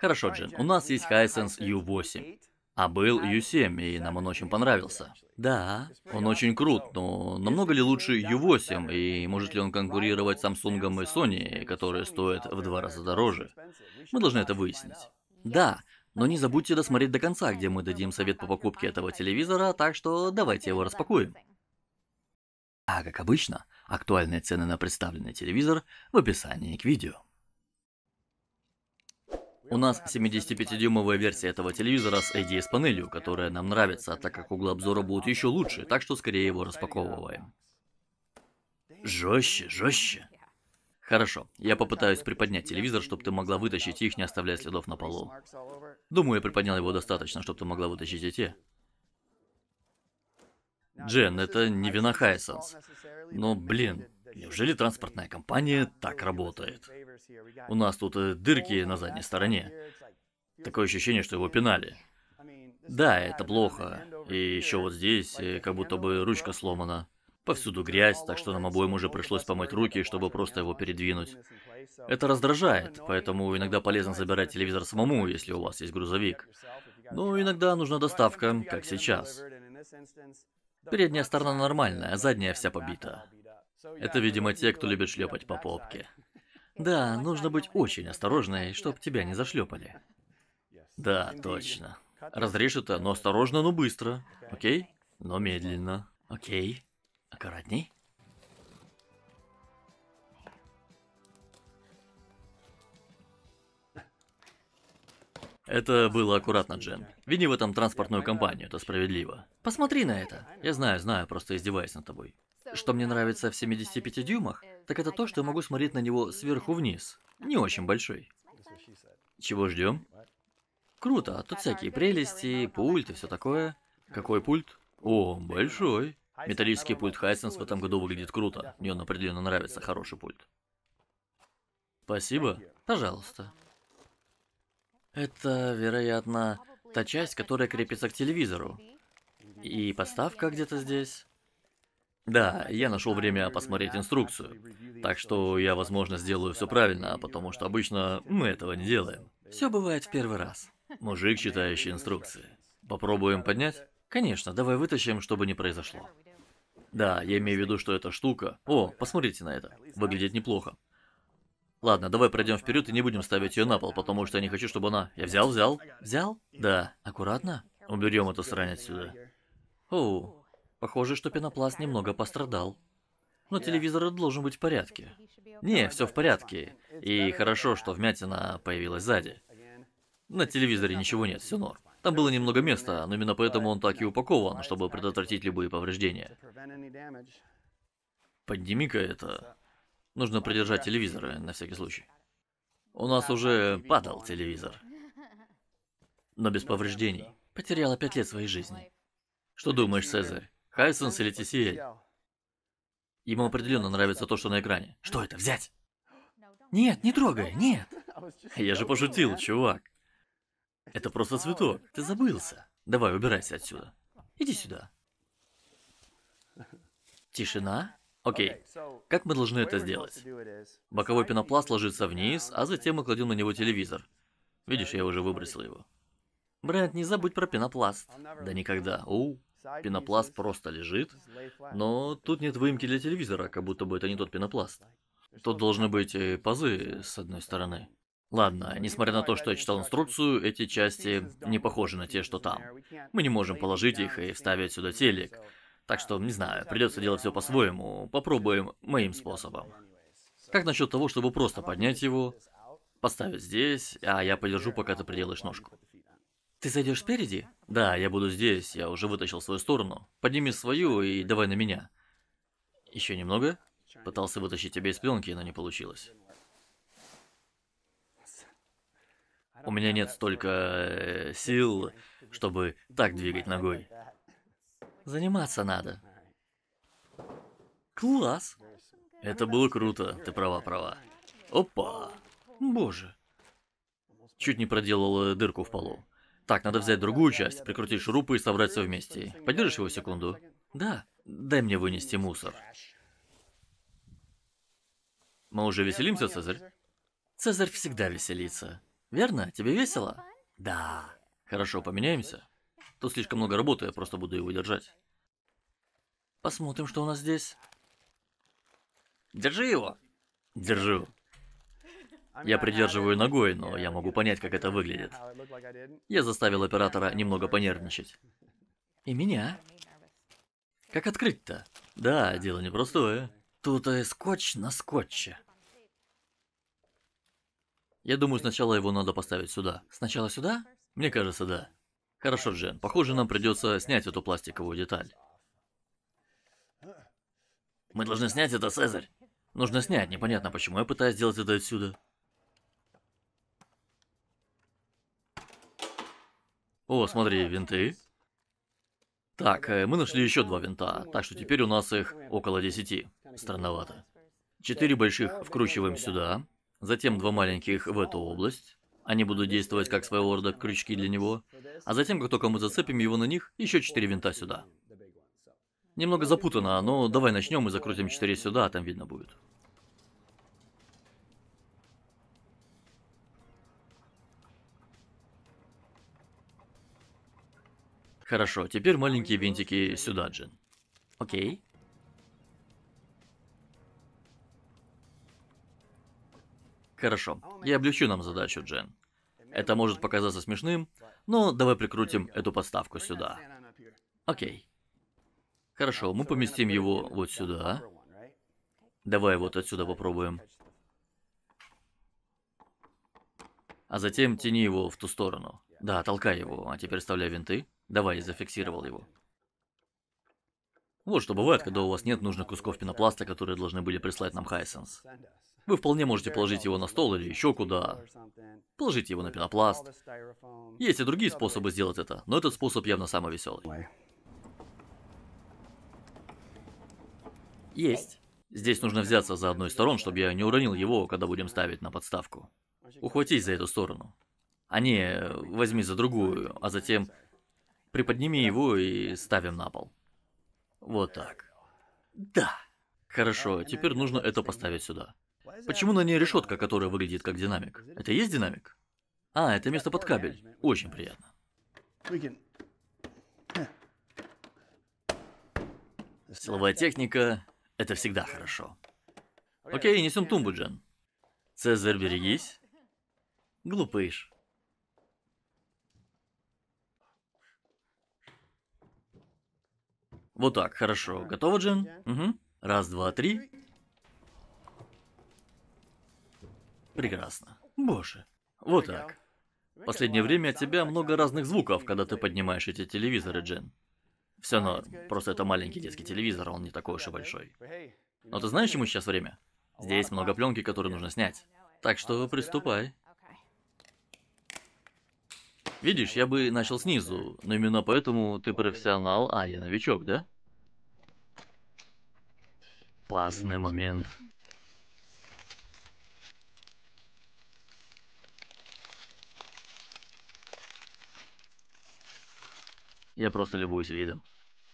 Хорошо, Джин, у нас есть Hisense U8. А был U7, и нам он очень понравился. Да, он очень крут, но намного ли лучше U8, и может ли он конкурировать с Samsung и Sony, которые стоят в два раза дороже? Мы должны это выяснить. Да, но не забудьте досмотреть до конца, где мы дадим совет по покупке этого телевизора, так что давайте его распакуем. А как обычно, актуальные цены на представленный телевизор в описании к видео. У нас 75-дюймовая версия этого телевизора с ADS-панелью, которая нам нравится, так как углы обзора будут еще лучше, так что скорее его распаковываем. Жестче, жестче. Хорошо, я попытаюсь приподнять телевизор, чтобы ты могла вытащить их, не оставляя следов на полу. Думаю, я приподнял его достаточно, чтобы ты могла вытащить эти. Джен, это не вина Хайсенс. Но, блин, Неужели транспортная компания так работает? У нас тут э, дырки на задней стороне. Такое ощущение, что его пинали. Да, это плохо. И еще вот здесь, э, как будто бы ручка сломана. Повсюду грязь, так что нам обоим уже пришлось помыть руки, чтобы просто его передвинуть. Это раздражает, поэтому иногда полезно забирать телевизор самому, если у вас есть грузовик. Но иногда нужна доставка, как сейчас. Передняя сторона нормальная, а задняя вся побита. Это, видимо, те, кто любит шлепать по попке. Да, нужно быть очень осторожной, чтобы тебя не зашлепали. Да, точно. Разрежь это, но осторожно, но быстро. Окей? Но медленно. Окей. Аккуратней. Это было аккуратно, Джен. Вини в этом транспортную компанию, это справедливо. Посмотри на это. Я знаю, знаю, просто издеваюсь над тобой. Что мне нравится в 75 дюймах, так это то, что я могу смотреть на него сверху вниз. Не очень большой. Чего ждем? Круто, тут всякие прелести, пульт и все такое. Какой пульт? О, большой. Металлический пульт Хайсенс в этом году выглядит круто. Мне он определенно нравится, хороший пульт. Спасибо. Пожалуйста. Это, вероятно, та часть, которая крепится к телевизору. И поставка где-то здесь. Да, я нашел время посмотреть инструкцию. Так что я, возможно, сделаю все правильно, потому что обычно мы этого не делаем. Все бывает в первый раз. Мужик, читающий инструкции. Попробуем поднять? Конечно, давай вытащим, чтобы не произошло. Да, я имею в виду, что эта штука... О, посмотрите на это. Выглядит неплохо. Ладно, давай пройдем вперед и не будем ставить ее на пол, потому что я не хочу, чтобы она... Я взял, взял. Взял? Да. Аккуратно. Уберем эту срань отсюда. Оу, Похоже, что пенопласт немного пострадал. Но телевизор должен быть в порядке. Не, все в порядке. И хорошо, что вмятина появилась сзади. На телевизоре ничего нет, все норм. Там было немного места, но именно поэтому он так и упакован, чтобы предотвратить любые повреждения. Подними-ка это. Нужно придержать телевизоры, на всякий случай. У нас уже падал телевизор. Но без повреждений. Потеряла пять лет своей жизни. Что думаешь, Цезарь? Хайсенс или TCL? Ему определенно нравится то, что на экране. Что это, взять? Нет, не трогай, нет. Я же пошутил, чувак. Это просто цветок. Ты забылся. Давай, убирайся отсюда. Иди сюда. Тишина? Окей. Как мы должны это сделать? Боковой пенопласт ложится вниз, а затем мы кладем на него телевизор. Видишь, я уже выбросил его. Брэнд, не забудь про пенопласт. Да никогда. Оу. Пенопласт просто лежит, но тут нет выемки для телевизора, как будто бы это не тот пенопласт. Тут должны быть э, пазы с одной стороны. Ладно, несмотря на то, что я читал инструкцию, эти части не похожи на те, что там. Мы не можем положить их и вставить сюда телек. Так что, не знаю, придется делать все по-своему. Попробуем моим способом. Как насчет того, чтобы просто поднять его, поставить здесь, а я подержу, пока ты приделаешь ножку. Ты зайдешь впереди? Да, я буду здесь, я уже вытащил свою сторону. Подними свою и давай на меня. Еще немного? Пытался вытащить тебя из пленки, но не получилось. У меня нет столько э, сил, чтобы так двигать ногой. Заниматься надо. Класс! Это было круто, ты права, права. Опа! Боже. Чуть не проделала дырку в полу. Так, надо взять другую часть, прикрутить шурупы и собрать все вместе. Поддержишь его секунду? Да. Дай мне вынести мусор. Мы уже веселимся, Цезарь? Цезарь всегда веселится. Верно? Тебе весело? Да. Хорошо, поменяемся. Тут слишком много работы, я просто буду его держать. Посмотрим, что у нас здесь. Держи его. Держу. Я придерживаю ногой, но я могу понять, как это выглядит. Я заставил оператора немного понервничать. И меня. Как открыть-то? Да, дело непростое. Тут и э, скотч на скотче. Я думаю, сначала его надо поставить сюда. Сначала сюда? Мне кажется, да. Хорошо, Джен, похоже, нам придется снять эту пластиковую деталь. Мы должны снять это, Цезарь. Нужно снять, непонятно почему я пытаюсь сделать это отсюда. О, смотри, винты. Так, э, мы нашли еще два винта, так что теперь у нас их около 10. Странновато. Четыре больших вкручиваем сюда, затем два маленьких в эту область. Они будут действовать как своего рода крючки для него. А затем, как только мы зацепим его на них, еще четыре винта сюда. Немного запутано, но давай начнем и закрутим четыре сюда, а там видно будет. Хорошо, теперь маленькие винтики сюда, Джин. Окей. Хорошо, я облегчу нам задачу, Джен. Это может показаться смешным, но давай прикрутим эту подставку сюда. Окей. Хорошо, мы поместим его вот сюда. Давай вот отсюда попробуем. А затем тяни его в ту сторону. Да, толкай его, а теперь вставляй винты. Давай, я зафиксировал его. Вот что бывает, когда у вас нет нужных кусков пенопласта, которые должны были прислать нам Хайсенс. Вы вполне можете положить его на стол или еще куда. Положите его на пенопласт. Есть и другие способы сделать это, но этот способ явно самый веселый. Есть. Здесь нужно взяться за одну из сторон, чтобы я не уронил его, когда будем ставить на подставку. Ухватись за эту сторону. А не, э, возьми за другую, а затем Приподними его и ставим на пол. Вот так. Да. Хорошо, теперь нужно это поставить сюда. Почему на ней решетка, которая выглядит как динамик? Это и есть динамик? А, это место под кабель. Очень приятно. Силовая техника – это всегда хорошо. Окей, несем тумбу, Джен. Цезарь, берегись. Глупыш. Вот так, хорошо. Готово, Джин? Угу. Раз, два, три. Прекрасно. Боже. Вот так. Последнее время от тебя много разных звуков, когда ты поднимаешь эти телевизоры, Джин. Все норм. Просто это маленький детский телевизор, он не такой уж и большой. Но ты знаешь, чему сейчас время? Здесь много пленки, которую нужно снять. Так что приступай. Видишь, я бы начал снизу, но именно поэтому ты профессионал, а я новичок, да? Опасный момент. Я просто любуюсь видом.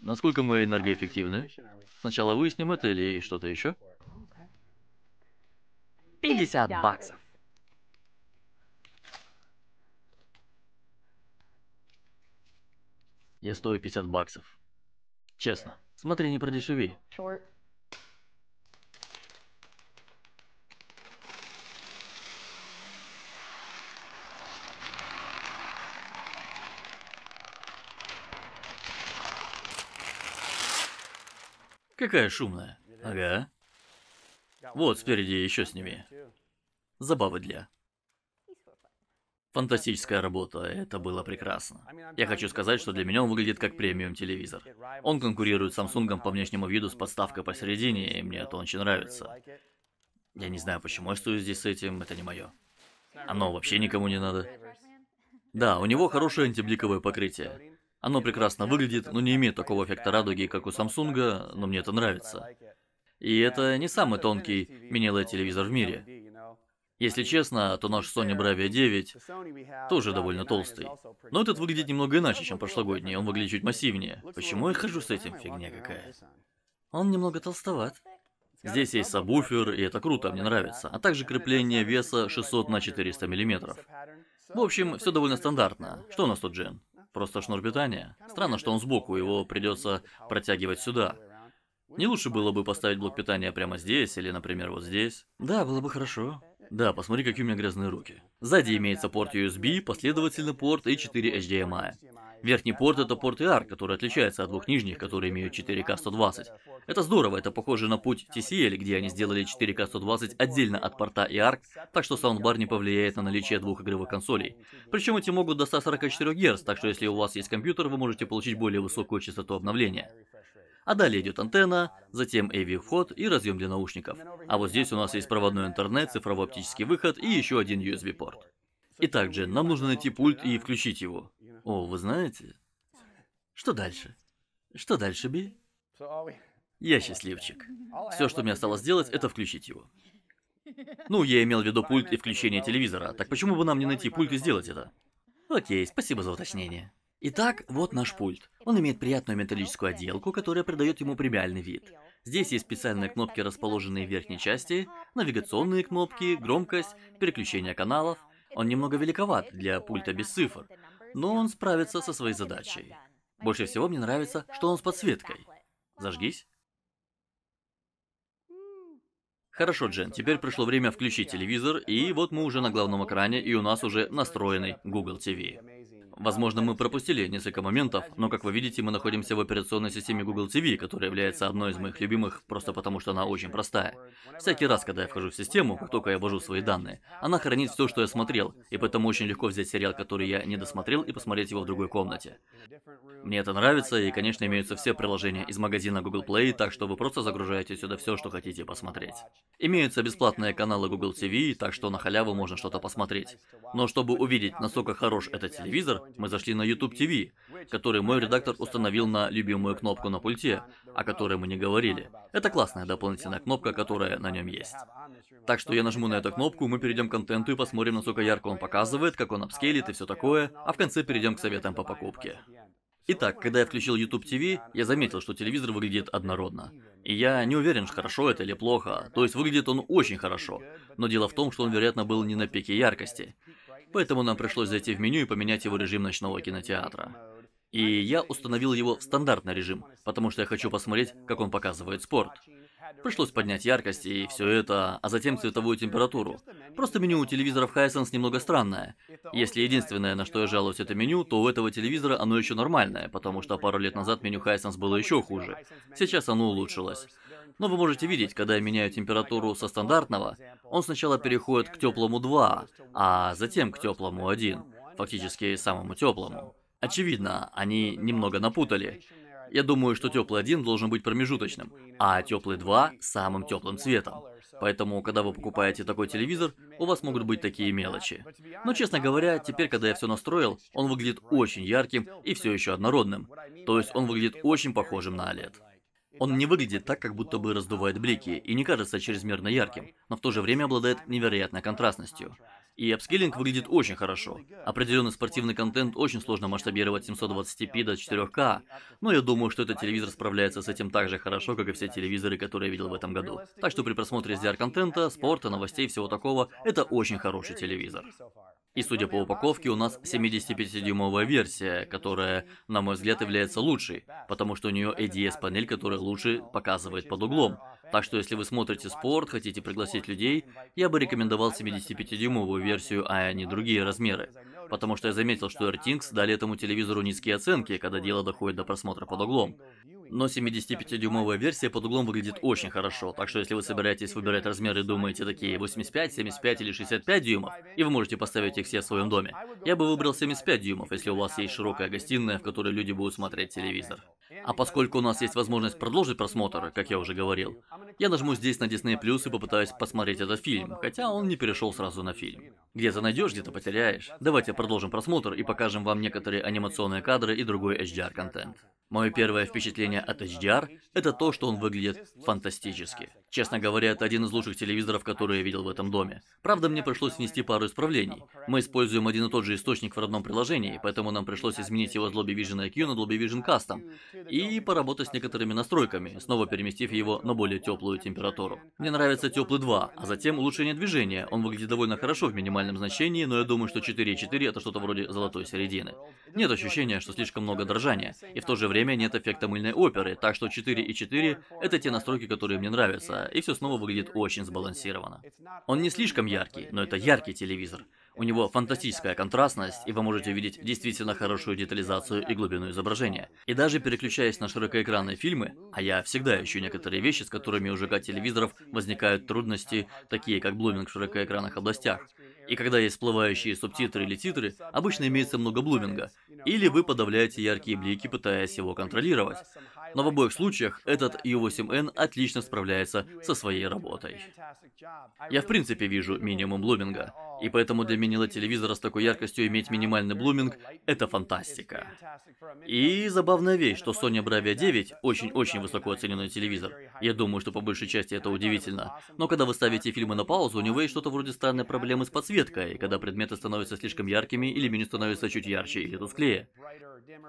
Насколько мы энергоэффективны? Сначала выясним это или что-то еще? 50 баксов. я стою 50 баксов. Честно. Смотри, не продешеви. Какая шумная. Ага. Вот спереди еще с ними. Забавы для. Фантастическая работа, это было прекрасно. Я хочу сказать, что для меня он выглядит как премиум телевизор. Он конкурирует с Samsung по внешнему виду с подставкой посередине, и мне это очень нравится. Я не знаю, почему я стою здесь с этим, это не мое. Оно вообще никому не надо. Да, у него хорошее антибликовое покрытие. Оно прекрасно выглядит, но не имеет такого эффекта радуги, как у Samsung, но мне это нравится. И это не самый тонкий мини телевизор в мире. Если честно, то наш Sony Bravia 9 тоже довольно толстый. Но этот выглядит немного иначе, чем прошлогодний, он выглядит чуть массивнее. Почему я хожу с этим? Фигня какая. Он немного толстоват. Здесь есть сабвуфер, и это круто, мне нравится. А также крепление веса 600 на 400 миллиметров. В общем, все довольно стандартно. Что у нас тут, Джен? Просто шнур питания. Странно, что он сбоку, его придется протягивать сюда. Не лучше было бы поставить блок питания прямо здесь, или, например, вот здесь? Да, было бы хорошо. Да, посмотри, какие у меня грязные руки. Сзади имеется порт USB, последовательный порт и 4 HDMI. Верхний порт это порт AR, e который отличается от двух нижних, которые имеют 4К 120. Это здорово, это похоже на путь TCL, где они сделали 4К 120 отдельно от порта AR, e так что саундбар не повлияет на наличие двух игровых консолей. Причем эти могут до 144 Гц, так что если у вас есть компьютер, вы можете получить более высокую частоту обновления а далее идет антенна, затем AV-вход и разъем для наушников. А вот здесь у нас есть проводной интернет, цифровой оптический выход и еще один USB-порт. Итак, Джен, нам нужно найти пульт и включить его. О, вы знаете? Что дальше? Что дальше, Би? Я счастливчик. Все, что мне осталось сделать, это включить его. Ну, я имел в виду пульт и включение телевизора, так почему бы нам не найти пульт и сделать это? Окей, спасибо за уточнение. Итак, вот наш пульт. Он имеет приятную металлическую отделку, которая придает ему премиальный вид. Здесь есть специальные кнопки, расположенные в верхней части, навигационные кнопки, громкость, переключение каналов. Он немного великоват для пульта без цифр, но он справится со своей задачей. Больше всего мне нравится, что он с подсветкой. Зажгись. Хорошо, Джен, теперь пришло время включить телевизор, и вот мы уже на главном экране, и у нас уже настроенный Google TV. Возможно, мы пропустили несколько моментов, но, как вы видите, мы находимся в операционной системе Google TV, которая является одной из моих любимых просто потому, что она очень простая. Всякий раз, когда я вхожу в систему, как только я ввожу свои данные, она хранит все, что я смотрел, и поэтому очень легко взять сериал, который я не досмотрел, и посмотреть его в другой комнате. Мне это нравится, и, конечно, имеются все приложения из магазина Google Play, так что вы просто загружаете сюда все, что хотите посмотреть. Имеются бесплатные каналы Google TV, так что на халяву можно что-то посмотреть. Но чтобы увидеть, насколько хорош этот телевизор, мы зашли на YouTube TV, который мой редактор установил на любимую кнопку на пульте, о которой мы не говорили. Это классная дополнительная кнопка, которая на нем есть. Так что я нажму на эту кнопку, мы перейдем к контенту и посмотрим, насколько ярко он показывает, как он обскейлит и все такое, а в конце перейдем к советам по покупке. Итак, когда я включил YouTube TV, я заметил, что телевизор выглядит однородно. И я не уверен, хорошо это или плохо, то есть выглядит он очень хорошо. Но дело в том, что он, вероятно, был не на пике яркости. Поэтому нам пришлось зайти в меню и поменять его режим ночного кинотеатра. И я установил его в стандартный режим, потому что я хочу посмотреть, как он показывает спорт. Пришлось поднять яркость и все это, а затем цветовую температуру. Просто меню у телевизоров Hisense немного странное. Если единственное, на что я жалуюсь, это меню, то у этого телевизора оно еще нормальное, потому что пару лет назад меню Hisense было еще хуже. Сейчас оно улучшилось. Но вы можете видеть, когда я меняю температуру со стандартного, он сначала переходит к теплому 2, а затем к теплому 1, фактически самому теплому. Очевидно, они немного напутали. Я думаю, что теплый 1 должен быть промежуточным, а теплый 2 самым теплым цветом. Поэтому, когда вы покупаете такой телевизор, у вас могут быть такие мелочи. Но, честно говоря, теперь, когда я все настроил, он выглядит очень ярким и все еще однородным. То есть он выглядит очень похожим на OLED. Он не выглядит так, как будто бы раздувает блики, и не кажется чрезмерно ярким, но в то же время обладает невероятной контрастностью. И апскейлинг выглядит очень хорошо. Определенный спортивный контент очень сложно масштабировать 720p до 4 k но я думаю, что этот телевизор справляется с этим так же хорошо, как и все телевизоры, которые я видел в этом году. Так что при просмотре SDR-контента, спорта, новостей и всего такого, это очень хороший телевизор. И судя по упаковке, у нас 75-дюймовая версия, которая, на мой взгляд, является лучшей, потому что у нее ADS-панель, которая лучше показывает под углом. Так что если вы смотрите спорт, хотите пригласить людей, я бы рекомендовал 75-дюймовую версию, а не другие размеры. Потому что я заметил, что AirTinks дали этому телевизору низкие оценки, когда дело доходит до просмотра под углом. Но 75-дюймовая версия под углом выглядит очень хорошо, так что если вы собираетесь выбирать размеры и думаете такие 85, 75 или 65 дюймов, и вы можете поставить их все в своем доме, я бы выбрал 75 дюймов, если у вас есть широкая гостиная, в которой люди будут смотреть телевизор. А поскольку у нас есть возможность продолжить просмотр, как я уже говорил, я нажму здесь на Disney Plus и попытаюсь посмотреть этот фильм, хотя он не перешел сразу на фильм. Где-то найдешь, где-то потеряешь. Давайте продолжим просмотр и покажем вам некоторые анимационные кадры и другой HDR-контент. Мое первое впечатление от HDR – это то, что он выглядит фантастически. Честно говоря, это один из лучших телевизоров, которые я видел в этом доме. Правда, мне пришлось внести пару исправлений. Мы используем один и тот же источник в родном приложении, поэтому нам пришлось изменить его с Dolby Vision IQ на Dolby Vision Custom и поработать с некоторыми настройками, снова переместив его на более теплую температуру. Мне нравится теплый 2, а затем улучшение движения. Он выглядит довольно хорошо в минимальном значении, но я думаю, что 4.4 это что-то вроде золотой середины. Нет ощущения, что слишком много дрожания, и в то же время нет эффекта мыльной оперы, так что 4 и 4 это те настройки, которые мне нравятся, и все снова выглядит очень сбалансированно. Он не слишком яркий, но это яркий телевизор. У него фантастическая контрастность, и вы можете видеть действительно хорошую детализацию и глубину изображения. И даже переключаясь на широкоэкранные фильмы, а я всегда ищу некоторые вещи, с которыми у ЖК телевизоров возникают трудности, такие как блуминг в широкоэкранных областях. И когда есть всплывающие субтитры или титры, обычно имеется много блуминга. Или вы подавляете яркие блики, пытаясь его контролировать. Но в обоих случаях этот U8N отлично справляется со своей работой. Я в принципе вижу минимум блуминга, и поэтому для мини-телевизора с такой яркостью иметь минимальный блуминг — это фантастика. И забавная вещь, что Sony Bravia 9 очень-очень высоко оцененный телевизор. Я думаю, что по большей части это удивительно. Но когда вы ставите фильмы на паузу, у него есть что-то вроде странной проблемы с подсветкой, когда предметы становятся слишком яркими или меню становится чуть ярче или тусклее.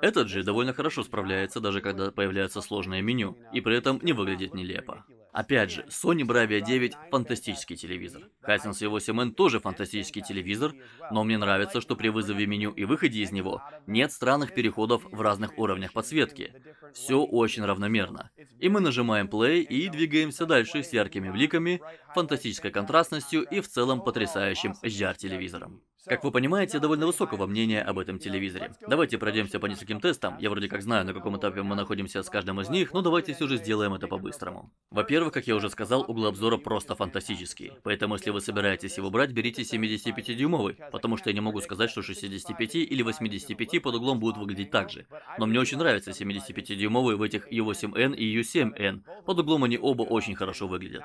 Этот же довольно хорошо справляется, даже когда появляются появится сложное меню, и при этом не выглядит нелепо. Опять же, Sony Bravia 9 – фантастический телевизор. Hisense E8N тоже фантастический телевизор, но мне нравится, что при вызове меню и выходе из него нет странных переходов в разных уровнях подсветки. Все очень равномерно. И мы нажимаем play и двигаемся дальше с яркими бликами, фантастической контрастностью и в целом потрясающим HDR-телевизором. Как вы понимаете, довольно высокого мнения об этом телевизоре. Давайте пройдемся по нескольким тестам. Я вроде как знаю, на каком этапе мы находимся с каждым из них, но давайте все же сделаем это по-быстрому. Во-первых, как я уже сказал, угол обзора просто фантастический. Поэтому, если вы собираетесь его брать, берите 75-дюймовый, потому что я не могу сказать, что 65 или 85 под углом будут выглядеть так же. Но мне очень нравятся 75-дюймовые в этих U8N и U7N. Под углом они оба очень хорошо выглядят.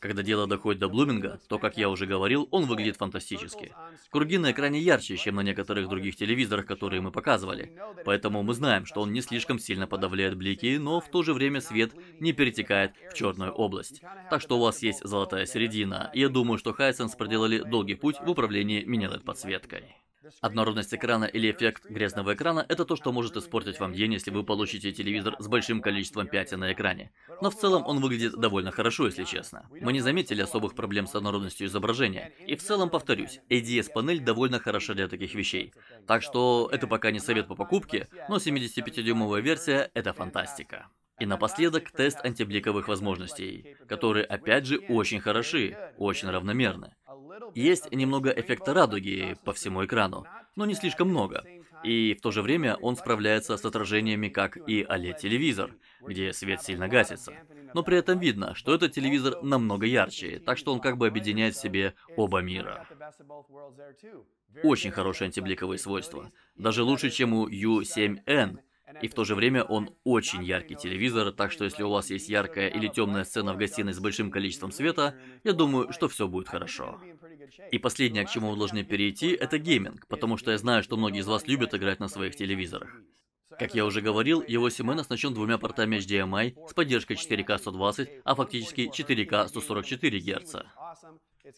Когда дело доходит до блуминга, то, как я уже говорил, он выглядит фантастически. Круги круги на экране ярче, чем на некоторых других телевизорах, которые мы показывали. Поэтому мы знаем, что он не слишком сильно подавляет блики, но в то же время свет не перетекает в черную область. Так что у вас есть золотая середина. Я думаю, что Хайсенс проделали долгий путь в управлении минилет-подсветкой. Однородность экрана или эффект грязного экрана – это то, что может испортить вам день, если вы получите телевизор с большим количеством пятен на экране. Но в целом он выглядит довольно хорошо, если честно. Мы не заметили особых проблем с однородностью изображения. И в целом, повторюсь, ADS-панель довольно хороша для таких вещей. Так что это пока не совет по покупке, но 75-дюймовая версия – это фантастика. И напоследок тест антибликовых возможностей, которые опять же очень хороши, очень равномерны. Есть немного эффекта радуги по всему экрану, но не слишком много. И в то же время он справляется с отражениями, как и OLED-телевизор, где свет сильно гасится. Но при этом видно, что этот телевизор намного ярче, так что он как бы объединяет в себе оба мира. Очень хорошие антибликовые свойства. Даже лучше, чем у U7N, и в то же время он очень яркий телевизор, так что если у вас есть яркая или темная сцена в гостиной с большим количеством света, я думаю, что все будет хорошо. И последнее, к чему мы должны перейти, это гейминг, потому что я знаю, что многие из вас любят играть на своих телевизорах. Как я уже говорил, его CMN оснащен двумя портами HDMI эм с поддержкой 4К 120, а фактически 4К 144 Гц.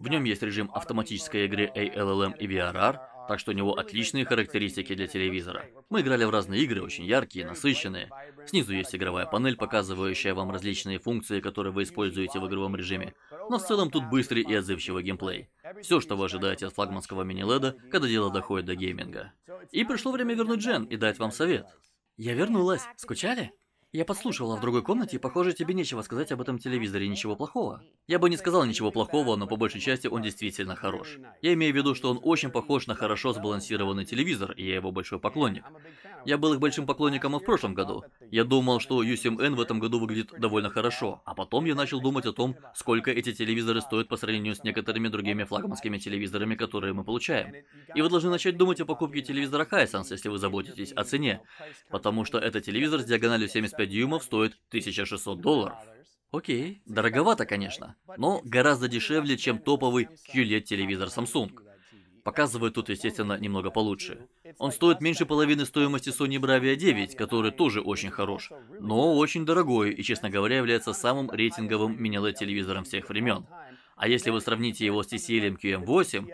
В нем есть режим автоматической игры ALLM и VRR, так что у него отличные характеристики для телевизора. Мы играли в разные игры, очень яркие, насыщенные. Снизу есть игровая панель, показывающая вам различные функции, которые вы используете в игровом режиме. Но в целом тут быстрый и отзывчивый геймплей. Все, что вы ожидаете от флагманского мини-леда, когда дело доходит до гейминга. И пришло время вернуть Джен и дать вам совет. Я вернулась. Скучали? Я подслушивала в другой комнате, и, похоже, тебе нечего сказать об этом телевизоре, ничего плохого. Я бы не сказал ничего плохого, но по большей части он действительно хорош. Я имею в виду, что он очень похож на хорошо сбалансированный телевизор, и я его большой поклонник. Я был их большим поклонником и в прошлом году. Я думал, что UCMN эм в этом году выглядит довольно хорошо, а потом я начал думать о том, сколько эти телевизоры стоят по сравнению с некоторыми другими флагманскими телевизорами, которые мы получаем. И вы должны начать думать о покупке телевизора Hisense, если вы заботитесь о цене, потому что это телевизор с диагональю 75 коробка дюймов стоит 1600 долларов. Окей, дороговато, конечно, но гораздо дешевле, чем топовый QLED-телевизор Samsung. Показываю тут, естественно, немного получше. Он стоит меньше половины стоимости Sony Bravia 9, который тоже очень хорош, но очень дорогой и, честно говоря, является самым рейтинговым mini-LED-телевизором всех времен. А если вы сравните его с TCL QM8,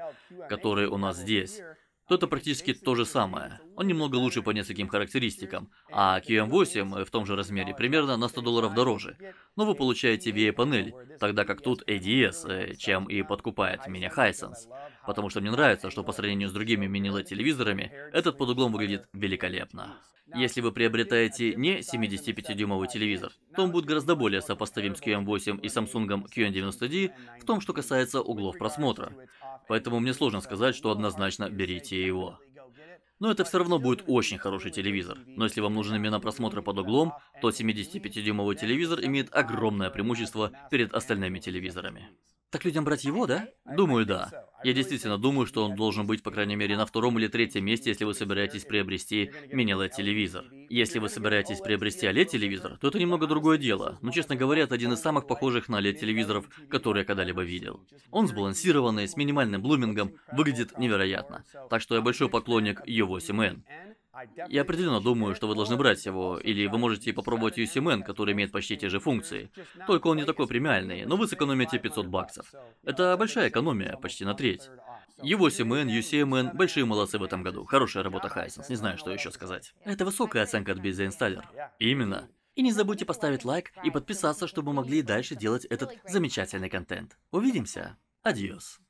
который у нас здесь, то это практически то же самое. Он немного лучше по нескольким характеристикам, э, а QM8 э, в том же размере примерно на 100 долларов дороже. Но вы получаете VA-панель, тогда как тут ADS, э, чем и подкупает меня Hisense. Потому что мне нравится, что по сравнению с другими мини-LED-телевизорами, этот под углом выглядит великолепно. Если вы приобретаете не 75-дюймовый телевизор, то он будет гораздо более сопоставим с QM8 и Samsung QN90D в том, что касается углов просмотра. Поэтому мне сложно сказать, что однозначно берите его но это все равно будет очень хороший телевизор. Но если вам нужен именно просмотр под углом, то 75-дюймовый телевизор имеет огромное преимущество перед остальными телевизорами. Так людям брать его, да? Думаю, да. Я действительно думаю, что он должен быть, по крайней мере, на втором или третьем месте, если вы собираетесь приобрести мини LED-телевизор. Если вы собираетесь приобрести OLED-телевизор, то это немного другое дело, но, честно говоря, это один из самых похожих на OLED-телевизоров, которые я когда-либо видел. Он сбалансированный, с минимальным блумингом, выглядит невероятно. Так что я большой поклонник U8N. Я определенно думаю, что вы должны брать его, или вы можете попробовать UCMN, который имеет почти те же функции. Только он не такой премиальный, но вы сэкономите 500 баксов. Это большая экономия, почти на треть. Его CMN, UCMN, большие молодцы в этом году. Хорошая работа Хайсенс, не знаю, что еще сказать. Это высокая оценка от Бизи Инсталлер. Именно. И не забудьте поставить лайк и подписаться, чтобы мы могли и дальше делать этот замечательный контент. Увидимся. Адьос.